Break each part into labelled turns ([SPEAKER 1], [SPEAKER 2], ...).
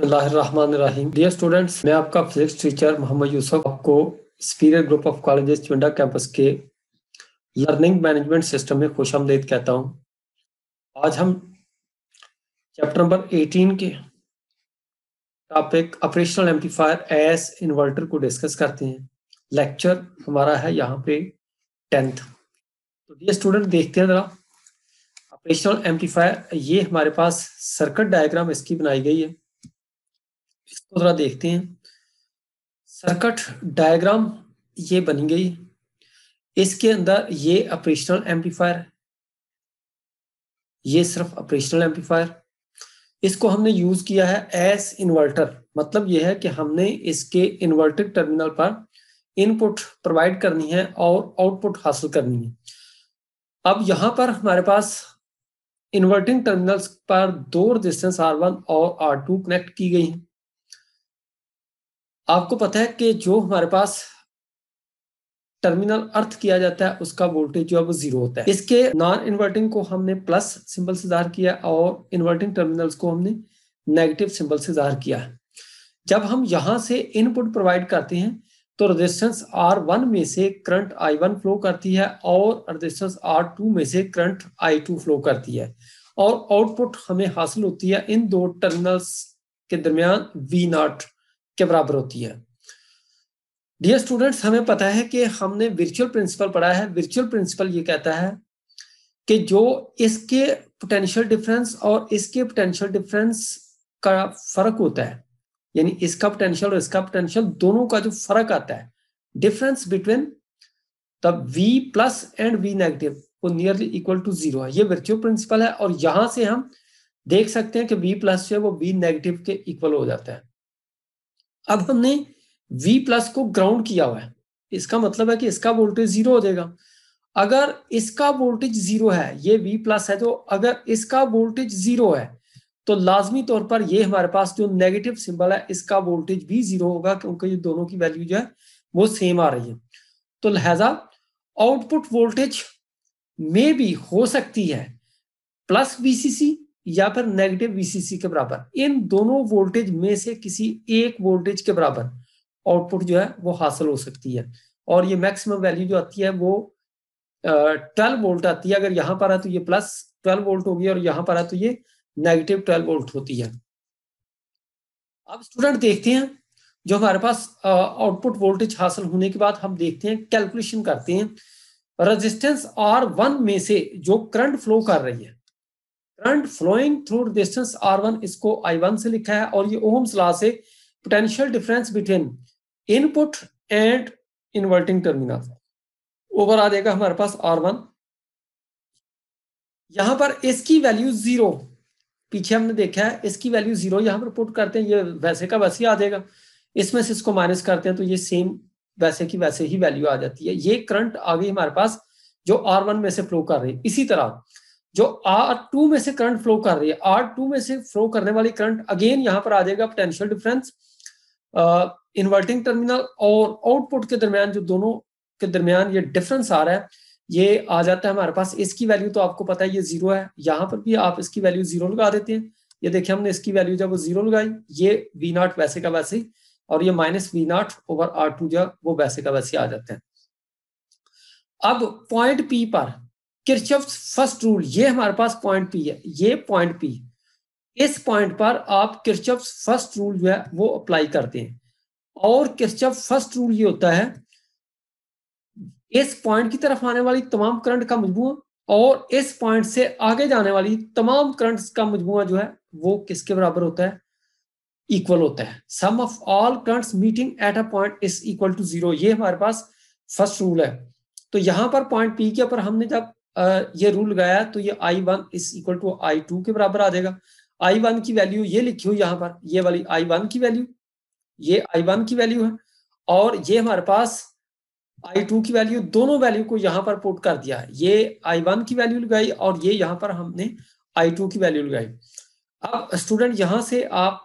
[SPEAKER 1] रहीम dear students मैं आपका physics teacher Mohammad Yusuf आपको superior group of colleges Chunda campus के लर्निंग मैनेजमेंट सिस्टम में खुश आमदेद कहता हूँ आज हम चैप्टर नंबर 18 के topic operational amplifier as inverter को डिस्कस करते हैं लेक्चर हमारा है यहाँ पे टेंथ तो डियर स्टूडेंट देखते हैं ज़रा ऑपरेशनल एम्पलीफायर ये हमारे पास सर्कट डायग्राम इसकी बनाई गई है इसको जरा देखते हैं सर्किट डायग्राम ये बन गई इसके अंदर ये ऑपरेशनल एम्पलीफायर ये सिर्फ ऑपरेशनल एम्पलीफायर इसको हमने यूज किया है एस इन्वर्टर मतलब यह है कि हमने इसके इन्वर्टर टर्मिनल पर इनपुट प्रोवाइड करनी है और आउटपुट हासिल करनी है अब यहां पर हमारे पास इन्वर्टिंग टर्मिनल्स पर दो रेजिस्टेंस आर वन और आर टू कनेक्ट की गई हैं आपको पता है कि जो हमारे पास टर्मिनल अर्थ किया जाता है उसका वोल्टेज जो है वो जीरो होता है इसके नॉन इन्वर्टिंग को हमने प्लस सिंबल से जाहिर किया और इन्वर्टिंग टर्मिनल्स को हमने नेगेटिव सिंबल से जाहिर किया जब हम यहां से इनपुट प्रोवाइड करते हैं तो रेजिस्टेंस आर वन में से करंट आई वन फ्लो करती है और रेजिस्टेंस आर टू में से करंट आई टू फ्लो करती है और आउटपुट हमें हासिल होती है इन दो टर्मिनल्स के दरमियान वी नॉट के बराबर होती है डियर स्टूडेंट्स हमें पता है कि हमने वर्चुअल प्रिंसिपल पढ़ा है वर्चुअल प्रिंसिपल ये कहता है कि जो इसके पोटेंशियल डिफरेंस और इसके पोटेंशियल डिफरेंस का फर्क होता है यानी इसका पोटेंशियल और इसका पोटेंशियल दोनों का जो फर्क आता है difference between the V plus and V negative वो नियरली इक्वल टू जीरो है ये वर्चुअल प्रिंसिपल है और यहां से हम देख सकते हैं कि वी प्लस जो है वो वी नेगेटिव के इक्वल हो जाता है अब हमने V प्लस को ग्राउंड किया हुआ है इसका मतलब है कि इसका वोल्टेज जीरो हो जाएगा अगर इसका वोल्टेज जीरो है ये V प्लस है तो अगर इसका वोल्टेज जीरो है तो लाजमी तौर पर ये हमारे पास जो नेगेटिव सिंबल है इसका वोल्टेज भी जीरो होगा क्योंकि ये दोनों की वैल्यू जो है वो सेम आ रही है तो लिहाजा आउटपुट वोल्टेज में भी हो सकती है प्लस बीसीसी या फिर नेगेटिव वीसीसी के बराबर इन दोनों वोल्टेज में से किसी एक वोल्टेज के बराबर आउटपुट जो है वो हासिल हो सकती है और ये मैक्सिमम वैल्यू जो आती है वो ट्वेल्व वोल्ट आती है अगर यहाँ पर है तो ये प्लस ट्वेल्व वोल्ट होगी और यहाँ पर है तो ये नेगेटिव ट्वेल्व वोल्ट होती है अब स्टूडेंट देखते हैं जो हमारे पास आउटपुट वोल्टेज हासिल होने के बाद हम देखते हैं कैलकुलेशन करते हैं रेजिस्टेंस आर वन में से जो करंट फ्लो कर रही है current flowing through resistance R one इसको आई वन से लिखा है और ये ओम सलाह से potential difference between input and inverting terminal over आ जाएगा हमारे पास आर वन यहां पर इसकी वैल्यू जीरो पीछे हमने देखा है इसकी वैल्यू जीरो यहां पर पुट करते हैं ये वैसे का वैसे ही आ जाएगा इसमें से इसको माइनस करते हैं तो ये सेम वैसे की वैसे ही वैल्यू आ जाती है ये करंट आ गई हमारे पास जो आर वन में से फ्लो कर रही है इसी तरह जो आर टू में से करंट फ्लो कर रही है आर टू में से फ्लो करने वाली करंट अगेन यहां पर आ जाएगा पोटेंशियल डिफरेंस इन्वर्टिंग टर्मिनल और आउटपुट के दरमियान जो दोनों के दरमियान ये डिफरेंस आ रहा है ये आ जाता है हमारे पास इसकी वैल्यू तो आपको पता है ये जीरो है यहां पर भी आप इसकी वैल्यू जीरो लगा देते हैं ये देखिए हमने इसकी वैल्यू जब वो जीरो लगाई ये वी नॉट वैसे का वैसे ही और ये minus V naught over R two जो वो वैसे का वैसे आ जाते हैं अब पॉइंट पी पर किरचफ फर्स्ट रूल ये हमारे पास पॉइंट पी है ये पॉइंट पी इस पॉइंट पर आप किरचफ फर्स्ट रूल जो है वो अप्लाई करते हैं और किरचफ फर्स्ट रूल ये होता है इस पॉइंट की तरफ आने वाली तमाम करंट का मजमू और इस पॉइंट से आगे जाने वाली तमाम करंट का मजमू जो है वो किसके बराबर होता है इक्वल होता है sum of all currents meeting at a point is equal to zero ये हमारे पास फर्स्ट रूल है तो यहां पर पॉइंट पी के ऊपर हमने जब ये रूल लगाया तो ये I one is equal to I two के बराबर आ जाएगा आई वन की वैल्यू ये लिखी हुई यहाँ पर ये वाली आई वन की वैल्यू ये आई वन की वैल्यू है और ये हमारे पास आई टू की वैल्यू दोनों वैल्यू को यहाँ पर पुट कर दिया है ये आई वन की वैल्यू लगाई और ये यहाँ पर हमने आई टू की वैल्यू लगाई अब स्टूडेंट यहां से आप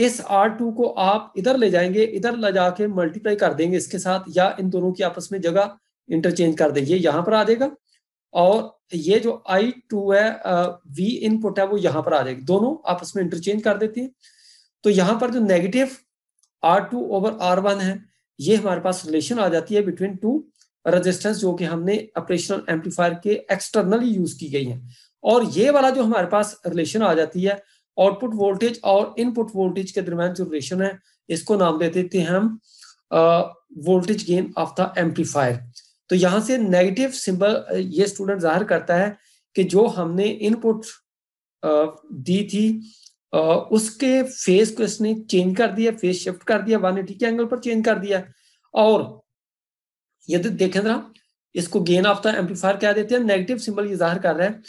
[SPEAKER 1] इस आर टू को आप इधर ले जाएंगे इधर ले जाके मल्टीप्लाई कर देंगे इसके साथ या इन दोनों की आपस में जगह इंटरचेंज कर देंगे यहाँ पर आ जाएगा और ये जो आई टू है वी इनपुट है वो यहाँ पर आ जाएगी दोनों आपस में इंटरचेंज कर देती है तो यहाँ पर जो negative R two over R one है ये हमारे पास रिलेशन आ जाती है बिटवीन टू रेजिस्टेंस जो कि हमने ऑपरेशनल एम्पलीफायर के एक्सटर्नली यूज की गई है और ये वाला जो हमारे पास रिलेशन आ जाती है आउटपुट वोल्टेज और इनपुट वोल्टेज के दरमियान जो रिलेशन है इसको नाम दे देते हैं हम voltage gain of the amplifier तो यहां से नेगेटिव सिंबल ये स्टूडेंट जाहिर करता है कि जो हमने इनपुट दी थी उसके फेस को इसने चेंज कर दिया फेस शिफ्ट कर दिया वन एटी के एंगल पर चेंज कर दिया और यदि देखें जरा इसको गेन ऑफ द एम्पलीफायर क्या देते हैं नेगेटिव सिंबल ये जाहिर कर रहा है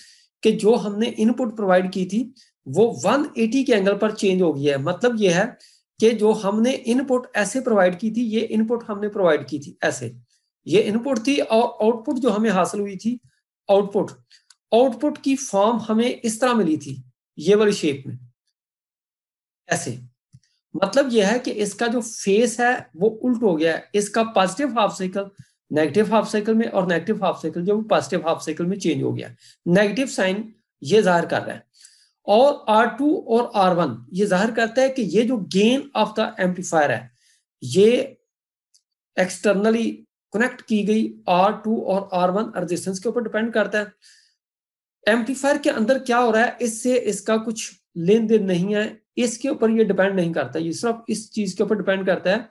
[SPEAKER 1] कि जो हमने इनपुट प्रोवाइड की थी वो 180 के एंगल पर चेंज हो गया है मतलब ये है कि जो हमने इनपुट ऐसे प्रोवाइड की थी ये इनपुट हमने प्रोवाइड की थी ऐसे ये इनपुट थी और आउटपुट जो हमें हासिल हुई थी आउटपुट आउटपुट की फॉर्म हमें इस तरह मिली थी ये वाली शेप में ऐसे मतलब यह है कि इसका जो फेस है वो उल्ट हो गया है इसका positive half cycle negative half cycle में और नेगेटिव हाफ साइकिल जो पॉजिटिव हाफ साइकिल में चेंज हो गया नेगेटिव साइन ये जाहिर कर रहा है और R2 और R1 ये जाहिर करता है कि ये जो गेन ऑफ द एम्पलीफायर है ये एक्सटर्नली कनेक्ट की गई आर टू और आर वन रजिस्टेंस के ऊपर डिपेंड करता है एम्पलीफायर के अंदर क्या हो रहा है इससे इसका कुछ लेन देन नहीं है इसके ऊपर ये डिपेंड नहीं करता ये सिर्फ इस चीज के ऊपर डिपेंड करता है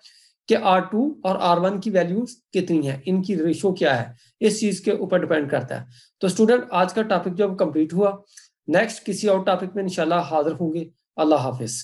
[SPEAKER 1] कि आर टू और आर वन की वैल्यूज कितनी है इनकी रेशो क्या है इस चीज के ऊपर डिपेंड करता है तो स्टूडेंट आज का टॉपिक जो कंप्लीट हुआ नेक्स्ट किसी और टॉपिक में इंशाल्लाह हाजिर होंगे अल्लाह हाफिज